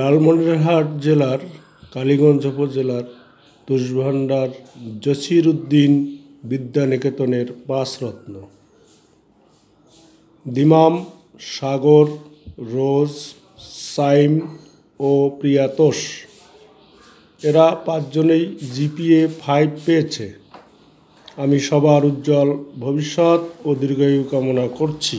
লালমনিরহাট জেলার কালীগঞ্জ উপজেলার তুষভান্ডার জসির উদ্দিন বিদ্যানিকেতনের পাঁচরত্ন দিমাম সাগর রোজ সাইম ও প্রিয়াতোষ এরা পাঁচজনেই জিপিএ ফাইভ পেয়েছে আমি সবার উজ্জ্বল ভবিষ্যৎ ও দীর্ঘায়ু কামনা করছি